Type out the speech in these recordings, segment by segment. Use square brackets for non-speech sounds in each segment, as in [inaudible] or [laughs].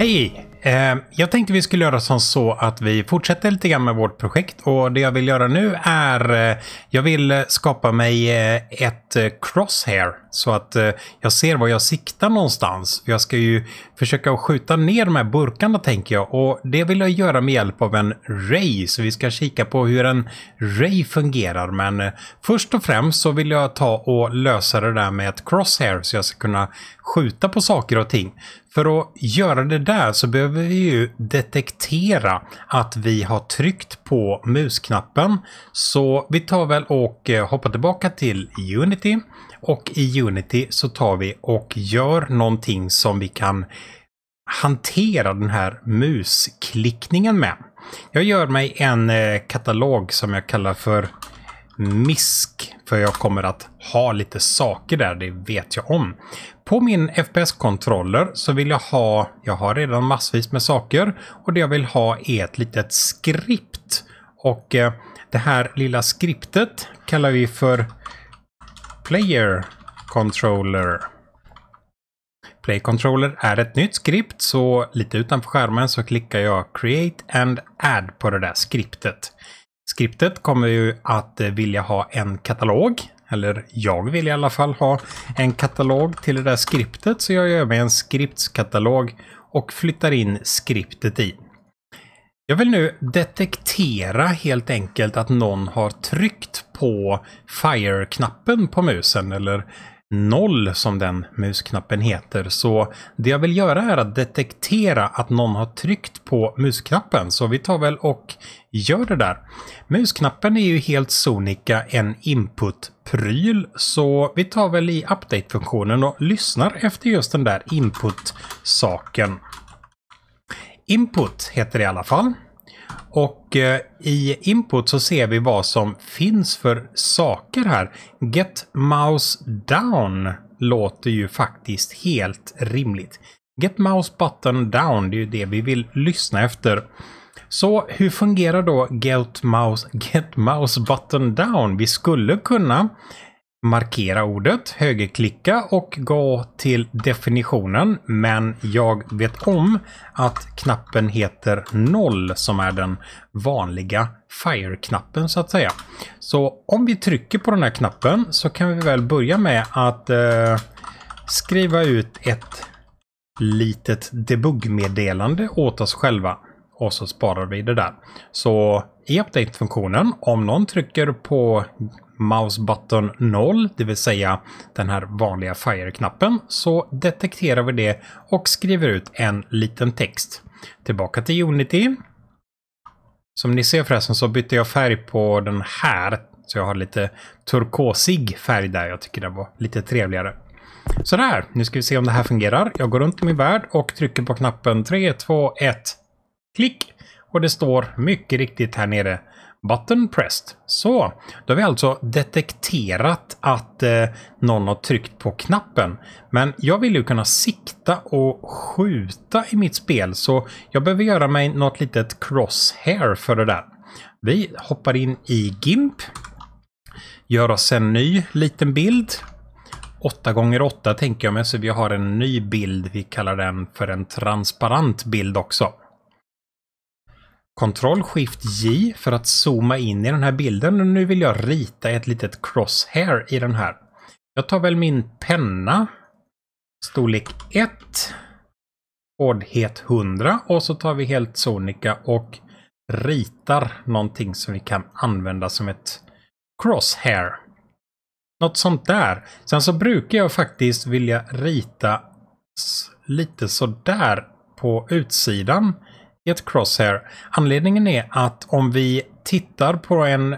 Hej! Eh, jag tänkte vi skulle göra som så att vi fortsätter lite grann med vårt projekt och det jag vill göra nu är eh, jag vill skapa mig eh, ett eh, crosshair så att eh, jag ser var jag siktar någonstans. Jag ska ju försöka skjuta ner de här burkarna tänker jag. Och det vill jag göra med hjälp av en Ray. Så vi ska kika på hur en Ray fungerar. Men eh, först och främst så vill jag ta och lösa det där med ett crosshair. Så jag ska kunna skjuta på saker och ting. För att göra det där så behöver vi ju detektera att vi har tryckt på musknappen. Så vi tar väl och eh, hoppar tillbaka till Unity. Och i Unity så tar vi och gör någonting som vi kan hantera den här musklickningen med. Jag gör mig en eh, katalog som jag kallar för MISK, för jag kommer att ha lite saker där, det vet jag om. På min FPS-kontroller så vill jag ha, jag har redan massvis med saker, och det jag vill ha är ett litet skript. Och eh, det här lilla skriptet kallar vi för Player Controller. Play Controller är ett nytt skript, så lite utanför skärmen så klickar jag Create and Add på det där skriptet. Skriptet kommer ju att vilja ha en katalog, eller jag vill i alla fall ha en katalog till det där skriptet, så jag gör mig en skriptskatalog och flyttar in skriptet i. Jag vill nu detektera helt enkelt att någon har tryckt på Fire-knappen på musen eller noll som den musknappen heter. Så det jag vill göra är att detektera att någon har tryckt på musknappen. Så vi tar väl och gör det där. Musknappen är ju helt sonika en input-pryl så vi tar väl i update-funktionen och lyssnar efter just den där input-saken. Input heter det i alla fall. Och eh, i input så ser vi vad som finns för saker här. Get mouse down låter ju faktiskt helt rimligt. Get mouse button down, det är ju det vi vill lyssna efter. Så hur fungerar då get mouse, [laughs] get mouse button down? Vi skulle kunna markera ordet, högerklicka och gå till definitionen. Men jag vet om att knappen heter 0 som är den vanliga Fire-knappen så att säga. Så om vi trycker på den här knappen så kan vi väl börja med att eh, skriva ut ett litet debuggmeddelande åt oss själva och så sparar vi det där. Så i update-funktionen, om någon trycker på mouse button 0, det vill säga den här vanliga fire-knappen, så detekterar vi det och skriver ut en liten text. Tillbaka till Unity. Som ni ser förresten så bytte jag färg på den här, så jag har lite turkosig färg där. Jag tycker det var lite trevligare. Sådär, nu ska vi se om det här fungerar. Jag går runt i min värld och trycker på knappen 3, 2, 1. Klick! Och det står mycket riktigt här nere Button pressed. Så, då har vi alltså detekterat att eh, någon har tryckt på knappen. Men jag vill ju kunna sikta och skjuta i mitt spel så jag behöver göra mig något litet crosshair för det där. Vi hoppar in i GIMP. Gör oss en ny liten bild. 8x8 tänker jag mig så vi har en ny bild. Vi kallar den för en transparent bild också. Ctrl Shift J för att zooma in i den här bilden och nu vill jag rita ett litet crosshair i den här. Jag tar väl min penna, storlek 1, hårdhet 100 och så tar vi helt sonika och ritar någonting som vi kan använda som ett crosshair. Något sånt där. Sen så brukar jag faktiskt vilja rita lite sådär på utsidan ett crosshair. Anledningen är att om vi tittar på en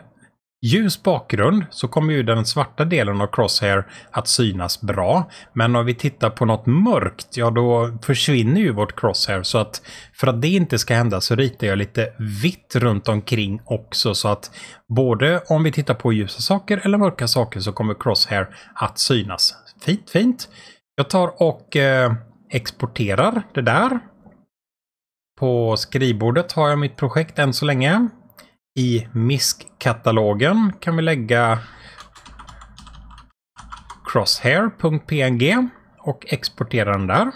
ljus bakgrund så kommer ju den svarta delen av crosshair att synas bra. Men om vi tittar på något mörkt, ja då försvinner ju vårt crosshair. Så att för att det inte ska hända så ritar jag lite vitt runt omkring också. Så att både om vi tittar på ljusa saker eller mörka saker så kommer crosshair att synas. Fint, fint. Jag tar och eh, exporterar det där. På skrivbordet har jag mitt projekt än så länge. I misc katalogen kan vi lägga crosshair.png och exportera den där.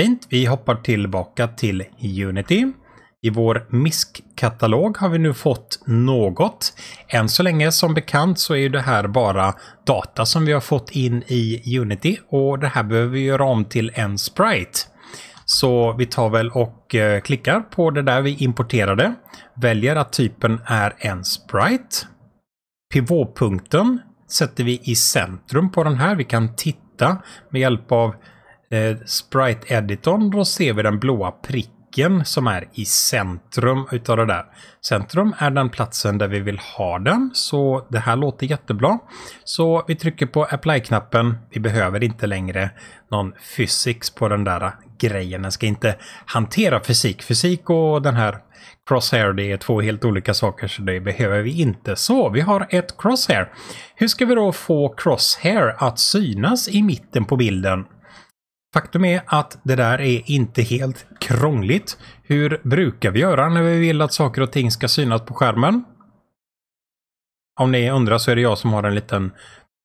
Fint, vi hoppar tillbaka till Unity. I vår misc katalog har vi nu fått något. Än så länge som bekant så är det här bara data som vi har fått in i Unity och det här behöver vi göra om till en sprite. Så vi tar väl och eh, klickar på det där vi importerade. Väljer att typen är en sprite. Pivotpunkten sätter vi i centrum på den här. Vi kan titta med hjälp av eh, Sprite-editorn. Då ser vi den blåa pricken tanken som är i centrum utav det där. Centrum är den platsen där vi vill ha den, så det här låter jättebra. Så vi trycker på apply-knappen. Vi behöver inte längre någon physics på den där grejen. Den ska inte hantera fysik. Fysik och den här crosshair, det är två helt olika saker så det behöver vi inte. Så vi har ett crosshair. Hur ska vi då få crosshair att synas i mitten på bilden? Faktum är att det där är inte helt krångligt. Hur brukar vi göra när vi vill att saker och ting ska synas på skärmen? Om ni undrar så är det jag som har en liten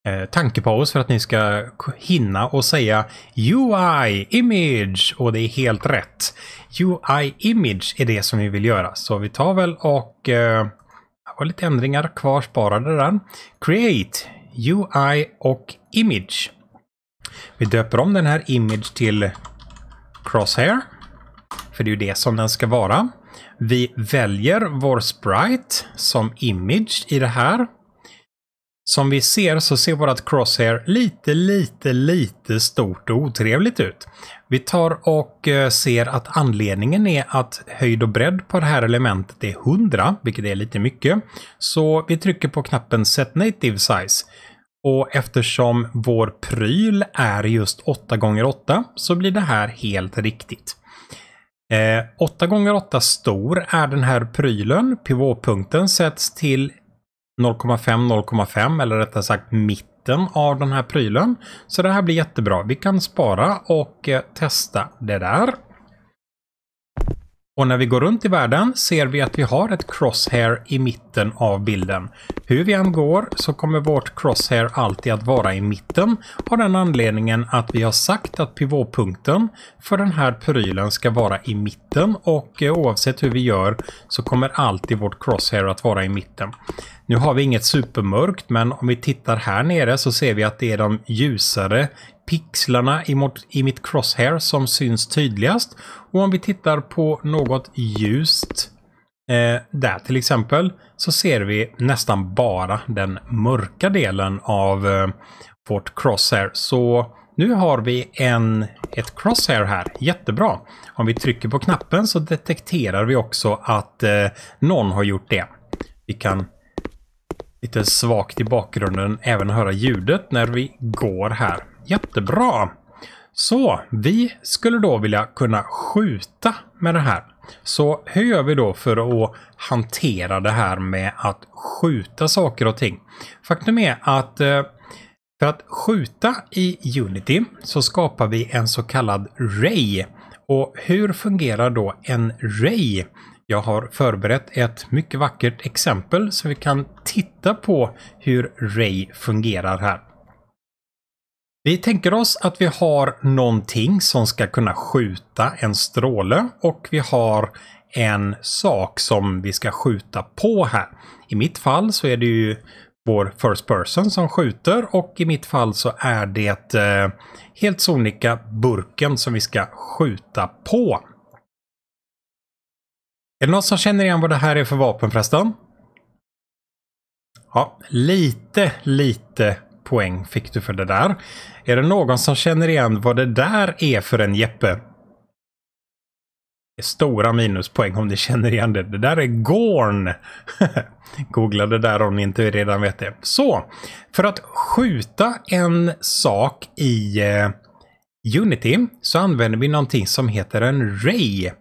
eh, tankepaus för att ni ska hinna och säga UI Image och det är helt rätt. UI Image är det som vi vill göra så vi tar väl och eh, har lite ändringar kvar sparade där. Create UI och Image. Vi döper om den här image till Crosshair. För det är ju det som den ska vara. Vi väljer vår sprite som image i det här. Som vi ser så ser vårt crosshair lite, lite, lite stort och otrevligt ut. Vi tar och eh, ser att anledningen är att höjd och bredd på det här elementet är 100, vilket är lite mycket. Så vi trycker på knappen Set Native Size. Och eftersom vår pryl är just 8x8 så blir det här helt riktigt. Eh, 8x8 stor är den här prylen. Pivotpunkten sätts till 0,5 0,5 eller rättare sagt mitten av den här prylen. Så det här blir jättebra. Vi kan spara och eh, testa det där. Och när vi går runt i världen ser vi att vi har ett crosshair i mitten av bilden. Hur vi än går så kommer vårt crosshair alltid att vara i mitten av den anledningen att vi har sagt att pivotpunkten för den här prylen ska vara i mitten och eh, oavsett hur vi gör så kommer alltid vårt crosshair att vara i mitten. Nu har vi inget supermörkt men om vi tittar här nere så ser vi att det är de ljusare pixlarna i mitt crosshair som syns tydligast. Och om vi tittar på något ljust eh, där till exempel så ser vi nästan bara den mörka delen av eh, vårt crosshair. Så nu har vi en, ett crosshair här. Jättebra. Om vi trycker på knappen så detekterar vi också att eh, någon har gjort det. Vi kan lite svagt i bakgrunden även höra ljudet när vi går här. Jättebra! Så vi skulle då vilja kunna skjuta med det här. Så hur gör vi då för att hantera det här med att skjuta saker och ting? Faktum är att eh, för att skjuta i Unity så skapar vi en så kallad Ray. Och hur fungerar då en Ray? Jag har förberett ett mycket vackert exempel så vi kan titta på hur Ray fungerar här. Vi tänker oss att vi har någonting som ska kunna skjuta en stråle och vi har en sak som vi ska skjuta på här. I mitt fall så är det ju vår first person som skjuter och i mitt fall så är det eh, helt sonika burken som vi ska skjuta på. Är det någon som känner igen vad det här är för vapen förresten? Ja, lite, lite poäng fick du för det där. Är det någon som känner igen vad det där är för en Jeppe? Stora minuspoäng om ni känner igen det. Det där är Gorn! [laughs] Googla det där om ni inte redan vet det. Så, för att skjuta en sak i eh, Unity så använder vi någonting som heter en Ray.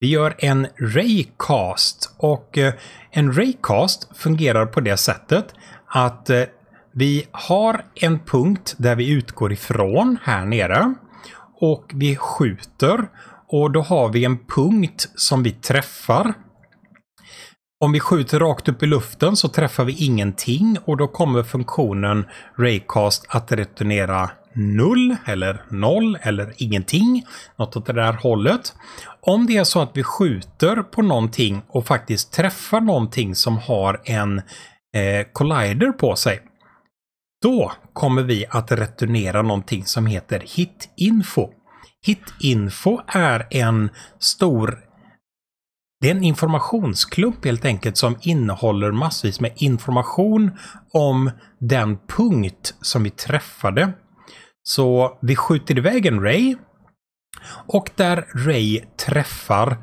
Vi gör en Raycast och eh, en Raycast fungerar på det sättet att eh, vi har en punkt där vi utgår ifrån här nere och vi skjuter och då har vi en punkt som vi träffar. Om vi skjuter rakt upp i luften så träffar vi ingenting och då kommer funktionen Raycast att returnera null eller noll eller ingenting. Något åt det där hållet. Om det är så att vi skjuter på någonting och faktiskt träffar någonting som har en eh, collider på sig, då kommer vi att returnera någonting som heter hitinfo. Hitinfo är en stor det är en informationsklump helt enkelt som innehåller massvis med information om den punkt som vi träffade. Så vi skjuter iväg en Ray och där Ray träffar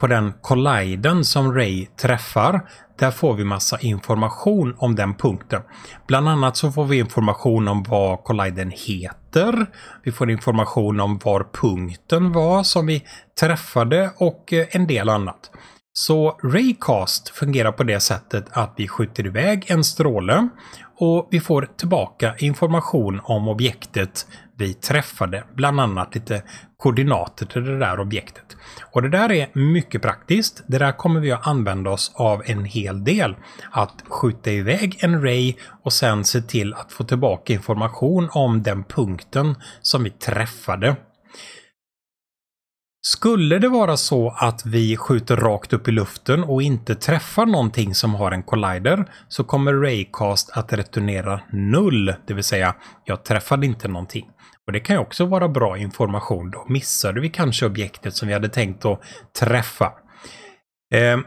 på den kolliden som Ray träffar, där får vi massa information om den punkten. Bland annat så får vi information om vad kolliden heter. Vi får information om var punkten var som vi träffade och eh, en del annat. Så Raycast fungerar på det sättet att vi skjuter iväg en stråle och vi får tillbaka information om objektet vi träffade bland annat lite koordinater till det där objektet. Och det där är mycket praktiskt. Det där kommer vi att använda oss av en hel del. Att skjuta iväg en ray och sen se till att få tillbaka information om den punkten som vi träffade. Skulle det vara så att vi skjuter rakt upp i luften och inte träffar någonting som har en collider så kommer Raycast att returnera 0, det vill säga jag träffade inte någonting. Och Det kan ju också vara bra information. Då missade vi kanske objektet som vi hade tänkt att träffa. Eh,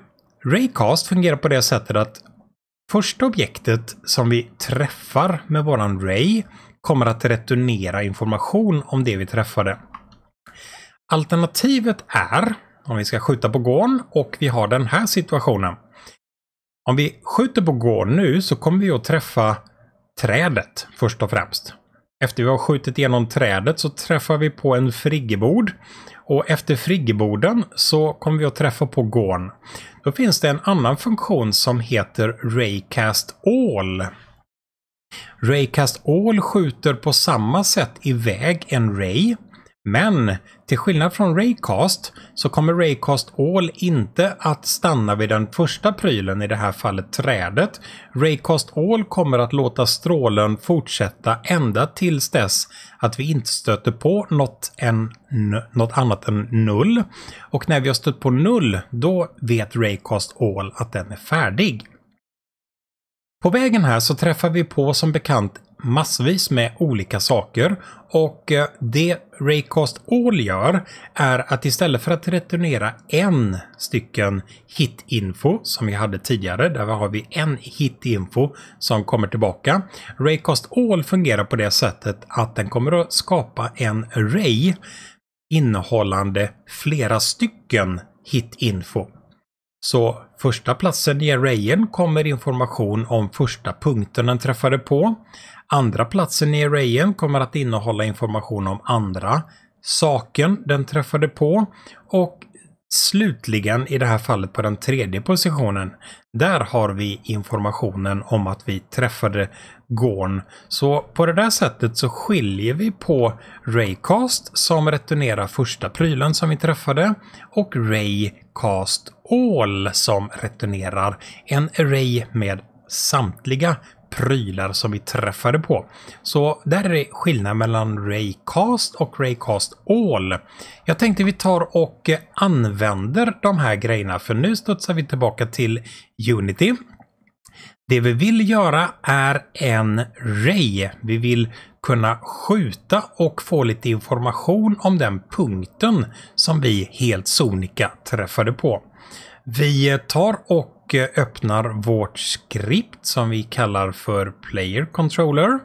Raycast fungerar på det sättet att första objektet som vi träffar med våran Ray kommer att returnera information om det vi träffade. Alternativet är om vi ska skjuta på gården och vi har den här situationen. Om vi skjuter på gården nu så kommer vi att träffa trädet först och främst. Efter vi har skjutit igenom trädet så träffar vi på en friggebod. Och efter friggeboden så kommer vi att träffa på gården. Då finns det en annan funktion som heter Raycast All. Raycast All skjuter på samma sätt iväg en Ray men till skillnad från Raycast så kommer Raycast All inte att stanna vid den första prylen, i det här fallet trädet. Raycast All kommer att låta strålen fortsätta ända tills dess att vi inte stöter på något, än, något annat än null. Och när vi har stött på null, då vet Raycast All att den är färdig. På vägen här så träffar vi på som bekant massvis med olika saker och eh, det RayCost All gör är att istället för att returnera en stycken hitinfo som vi hade tidigare, där har vi en hitinfo som kommer tillbaka. RayCost All fungerar på det sättet att den kommer att skapa en ray innehållande flera stycken hitinfo. Så första platsen i arrayen kommer information om första punkten den träffade på. Andra platsen i arrayen kommer att innehålla information om andra saken den träffade på och Slutligen i det här fallet på den tredje positionen, där har vi informationen om att vi träffade Gorn. Så på det där sättet så skiljer vi på Raycast som returnerar första prylen som vi träffade och Raycast All som returnerar en array med samtliga prylar som vi träffade på. Så där är skillnaden mellan Raycast och Raycast All. Jag tänkte vi tar och eh, använder de här grejerna för nu studsar vi tillbaka till Unity. Det vi vill göra är en Ray. Vi vill kunna skjuta och få lite information om den punkten som vi helt sonika träffade på. Vi eh, tar och och eh, öppnar vårt skript som vi kallar för Player Controller.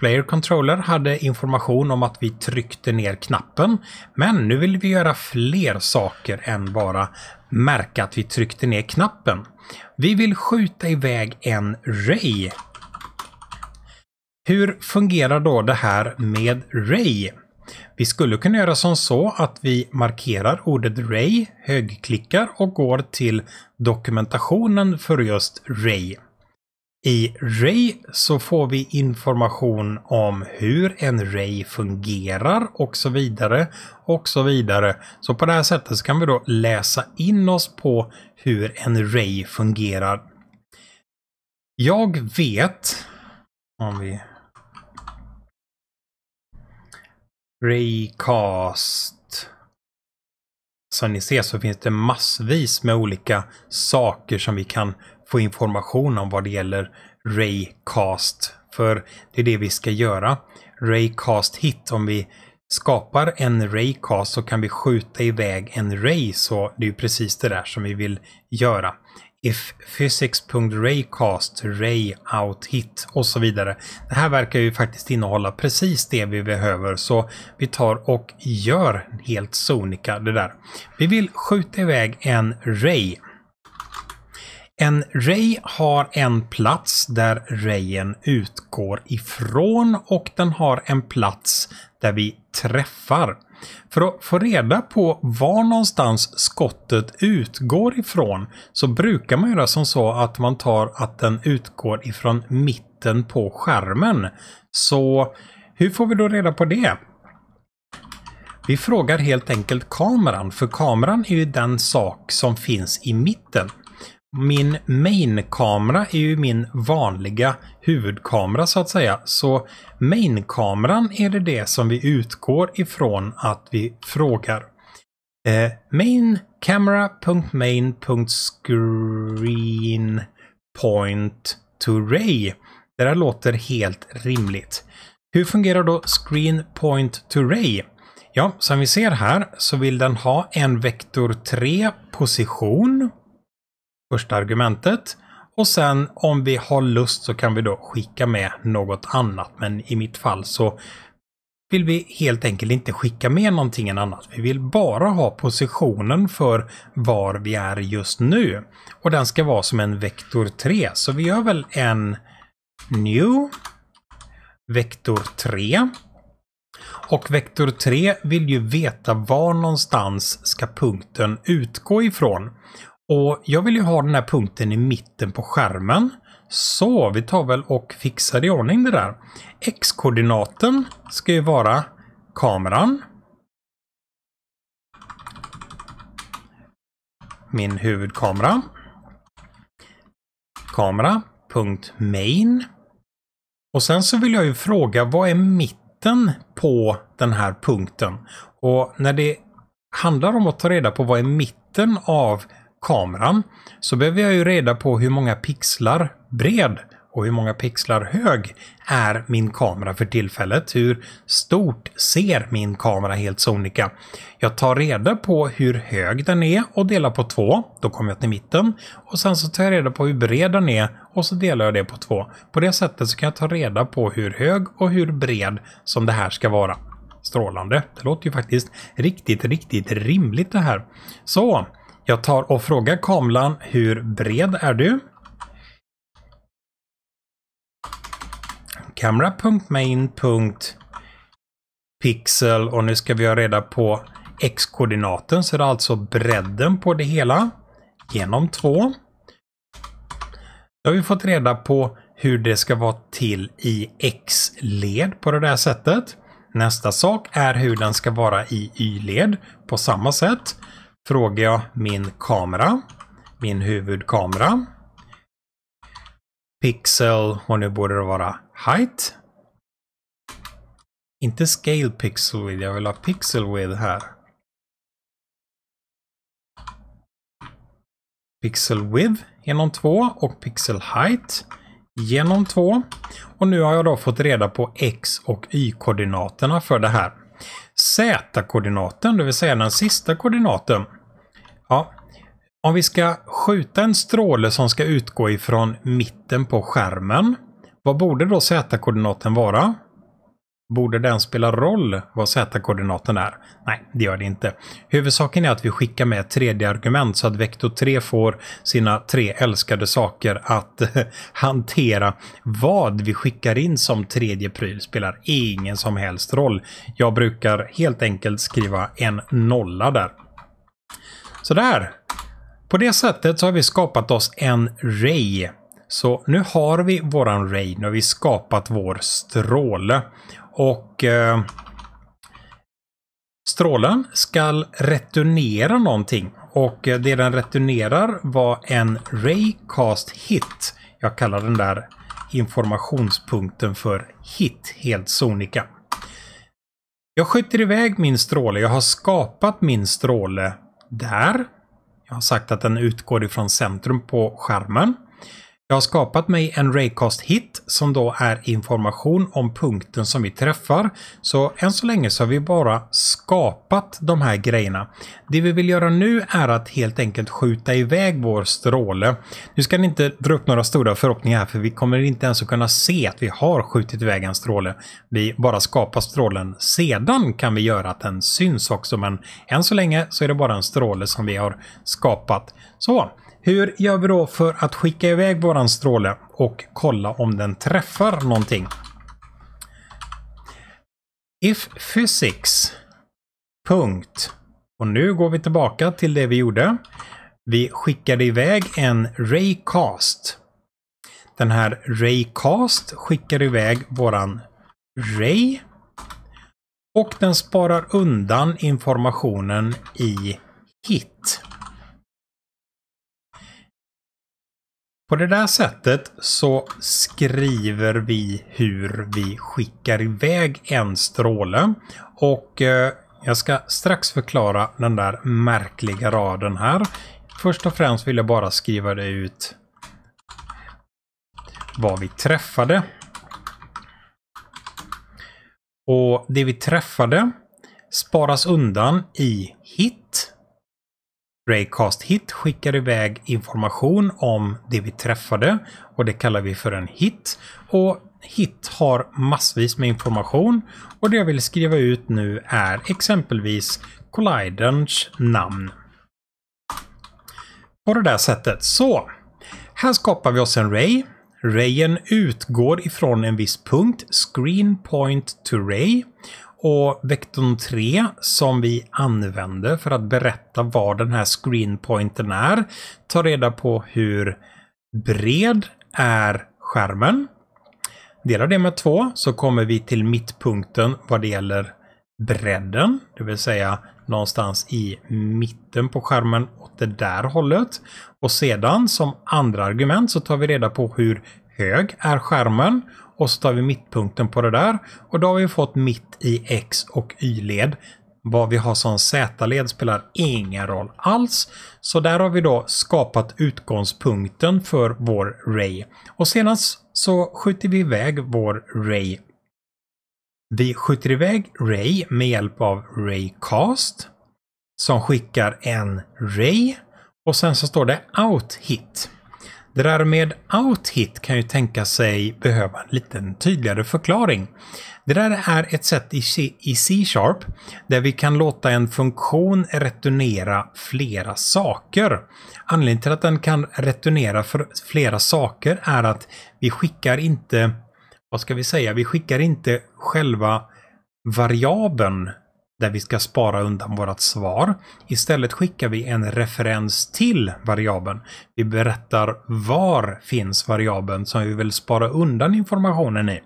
Player Controller hade information om att vi tryckte ner knappen, men nu vill vi göra fler saker än bara märka att vi tryckte ner knappen. Vi vill skjuta iväg en Ray. Hur fungerar då det här med Ray? Vi skulle kunna göra som så att vi markerar ordet Ray, högklickar och går till dokumentationen för just Ray. I Ray så får vi information om hur en Ray fungerar och så vidare och så vidare. Så på det här sättet så kan vi då läsa in oss på hur en Ray fungerar. Jag vet, om vi Raycast. Som ni ser så finns det massvis med olika saker som vi kan få information om vad det gäller Raycast. För det är det vi ska göra. Raycast hit. Om vi skapar en Raycast så kan vi skjuta iväg en Ray. Så det är precis det där som vi vill göra. If Physics.Raycast, Ray Out Hit och så vidare. Det här verkar ju faktiskt innehålla precis det vi behöver så vi tar och gör helt sonika det där. Vi vill skjuta iväg en Ray. En Ray har en plats där Rayen utgår ifrån och den har en plats där vi träffar. För att få reda på var någonstans skottet utgår ifrån så brukar man göra som så att man tar att den utgår ifrån mitten på skärmen. Så hur får vi då reda på det? Vi frågar helt enkelt kameran, för kameran är ju den sak som finns i mitten. Min main-kamera är ju min vanliga huvudkamera så att säga. Så main-kameran är det det som vi utgår ifrån att vi frågar. Eh, main.main.screen Det där låter helt rimligt. Hur fungerar då ScreenPointToRay? Ja, som vi ser här så vill den ha en vektor 3 position första argumentet. Och sen om vi har lust så kan vi då skicka med något annat. Men i mitt fall så vill vi helt enkelt inte skicka med någonting annat. Vi vill bara ha positionen för var vi är just nu. Och den ska vara som en vektor 3. Så vi gör väl en new vektor 3. Och vektor 3 vill ju veta var någonstans ska punkten utgå ifrån. Och jag vill ju ha den här punkten i mitten på skärmen. Så vi tar väl och fixar i ordning det där. X-koordinaten ska ju vara kameran. Min huvudkamera. Kamera.main. Och sen så vill jag ju fråga vad är mitten på den här punkten? Och när det handlar om att ta reda på vad är mitten av kameran så behöver jag ju reda på hur många pixlar bred och hur många pixlar hög är min kamera för tillfället? Hur stort ser min kamera helt sonika? Jag tar reda på hur hög den är och delar på två. Då kommer jag till mitten. Och sen så tar jag reda på hur bred den är och så delar jag det på två. På det sättet så kan jag ta reda på hur hög och hur bred som det här ska vara. Strålande. Det låter ju faktiskt riktigt, riktigt rimligt det här. Så jag tar och frågar Kamlan, hur bred är du? Camera.main.pixel och nu ska vi ha reda på x-koordinaten så det är alltså bredden på det hela genom 2. Då har vi fått reda på hur det ska vara till i x-led på det där sättet. Nästa sak är hur den ska vara i y-led på samma sätt frågar jag min kamera, min huvudkamera. Pixel och nu borde det vara height. Inte scale pixel width, jag vill ha pixel width här. Pixel width genom 2 och pixel height genom 2. Och nu har jag då fått reda på x och y-koordinaterna för det här. Z-koordinaten, det vill säga den sista koordinaten, Ja. Om vi ska skjuta en stråle som ska utgå ifrån mitten på skärmen. Vad borde då z-koordinaten vara? Borde den spela roll vad z-koordinaten är? Nej, det gör det inte. Huvudsaken är att vi skickar med ett tredje argument så att vektor 3 får sina tre älskade saker att [laughs] hantera. Vad vi skickar in som tredje pryl spelar ingen som helst roll. Jag brukar helt enkelt skriva en nolla där. Sådär! På det sättet så har vi skapat oss en ray. Så nu har vi våran ray, nu har vi skapat vår stråle. Och eh, strålen ska returnera någonting. Och eh, det den returnerar var en raycast hit. Jag kallar den där informationspunkten för hit, helt sonika. Jag skjuter iväg min stråle, jag har skapat min stråle där. Jag har sagt att den utgår ifrån centrum på skärmen. Jag har skapat mig en Raycast-hit som då är information om punkten som vi träffar. Så än så länge så har vi bara skapat de här grejerna. Det vi vill göra nu är att helt enkelt skjuta iväg vår stråle. Nu ska ni inte dra upp några stora förhoppningar här för vi kommer inte ens att kunna se att vi har skjutit iväg en stråle. Vi bara skapar strålen. Sedan kan vi göra att den syns också men än så länge så är det bara en stråle som vi har skapat. Så, hur gör vi då för att skicka iväg våran stråle och kolla om den träffar någonting? If physics. Punkt. Och nu går vi tillbaka till det vi gjorde. Vi skickade iväg en raycast. Den här raycast skickar iväg våran ray och den sparar undan informationen i hit. På det där sättet så skriver vi hur vi skickar iväg en stråle. Och eh, jag ska strax förklara den där märkliga raden här. Först och främst vill jag bara skriva det ut vad vi träffade. Och det vi träffade sparas undan i hit. Raycast-hit skickar iväg information om det vi träffade och det kallar vi för en hit. Och hit har massvis med information och det jag vill skriva ut nu är exempelvis Collidens namn. På det där sättet. Så, här skapar vi oss en Ray. Rayen utgår ifrån en viss punkt, Screen Point to Ray. Och vektorn 3 som vi använder för att berätta var den här screenpointen är tar reda på hur bred är skärmen. Dela det med 2 så kommer vi till mittpunkten vad det gäller bredden, det vill säga någonstans i mitten på skärmen åt det där hållet. Och sedan som andra argument så tar vi reda på hur hög är skärmen och så tar vi mittpunkten på det där och då har vi fått mitt i x och y-led. Vad vi har som z-led spelar ingen roll alls. Så där har vi då skapat utgångspunkten för vår ray. Och senast så skjuter vi iväg vår ray. Vi skjuter iväg ray med hjälp av raycast som skickar en ray och sen så står det out hit. Det där med outhit kan ju tänka sig behöva en liten tydligare förklaring. Det där är ett sätt i C-sharp där vi kan låta en funktion returnera flera saker. Anledningen till att den kan returnera flera saker är att vi skickar inte, vad ska vi säga, vi skickar inte själva variabeln där vi ska spara undan vårt svar. Istället skickar vi en referens till variabeln. Vi berättar var finns variabeln som vi vill spara undan informationen i.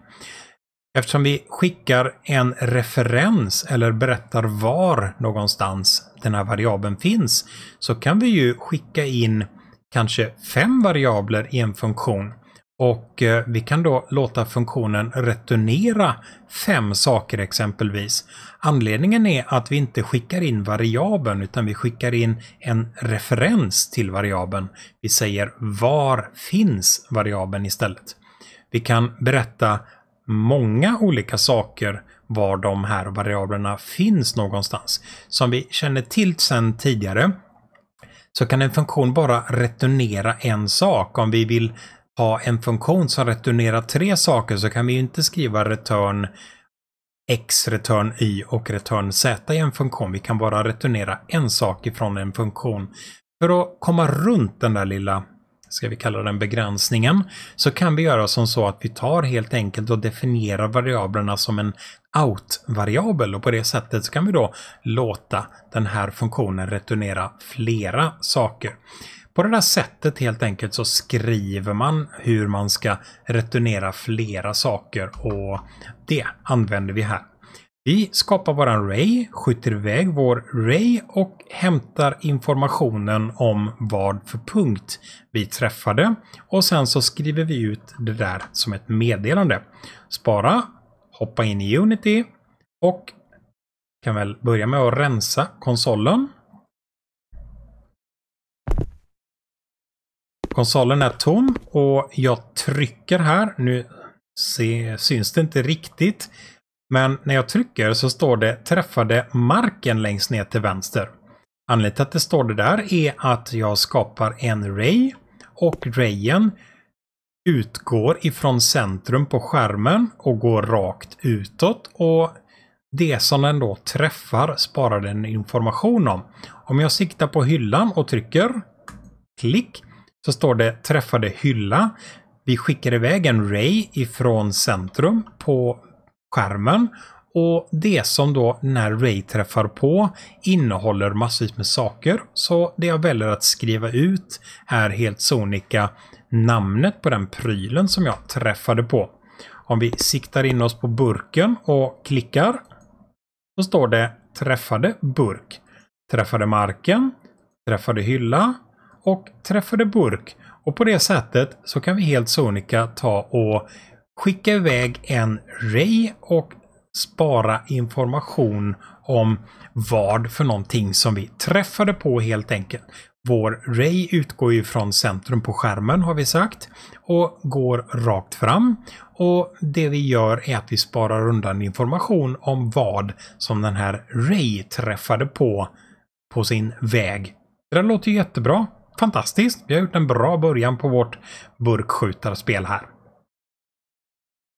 Eftersom vi skickar en referens eller berättar var någonstans den här variabeln finns så kan vi ju skicka in kanske fem variabler i en funktion och eh, vi kan då låta funktionen returnera fem saker exempelvis. Anledningen är att vi inte skickar in variabeln utan vi skickar in en referens till variabeln. Vi säger var finns variabeln istället. Vi kan berätta många olika saker var de här variablerna finns någonstans. Som vi känner till sedan tidigare så kan en funktion bara returnera en sak. Om vi vill ha en funktion som returnerar tre saker så kan vi ju inte skriva return x, return y och return z i en funktion. Vi kan bara returnera en sak ifrån en funktion. För att komma runt den där lilla, ska vi kalla den begränsningen, så kan vi göra som så att vi tar helt enkelt och definierar variablerna som en out-variabel och på det sättet så kan vi då låta den här funktionen returnera flera saker. På det där sättet helt enkelt så skriver man hur man ska returnera flera saker och det använder vi här. Vi skapar våran Ray, skjuter iväg vår Ray och hämtar informationen om vad för punkt vi träffade och sen så skriver vi ut det där som ett meddelande. Spara, hoppa in i Unity och kan väl börja med att rensa konsolen Konsolen är tom och jag trycker här. Nu se, syns det inte riktigt. Men när jag trycker så står det träffade marken längst ner till vänster. Anledningen till att det står det där är att jag skapar en ray och rayen utgår ifrån centrum på skärmen och går rakt utåt och det som den då träffar sparar den information om. Om jag siktar på hyllan och trycker klick så står det träffade hylla. Vi skickar iväg en Ray ifrån centrum på skärmen och det som då när Ray träffar på innehåller massvis med saker. Så det jag väljer att skriva ut är helt sonika namnet på den prylen som jag träffade på. Om vi siktar in oss på burken och klickar så står det träffade burk, träffade marken, träffade hylla, och träffade burk. Och på det sättet så kan vi helt sonika ta och skicka iväg en Ray och spara information om vad för någonting som vi träffade på helt enkelt. Vår Ray utgår ju från centrum på skärmen har vi sagt och går rakt fram. Och det vi gör är att vi sparar undan information om vad som den här Ray träffade på på sin väg. Det där låter jättebra fantastiskt. Vi har gjort en bra början på vårt burkskjutarspel här.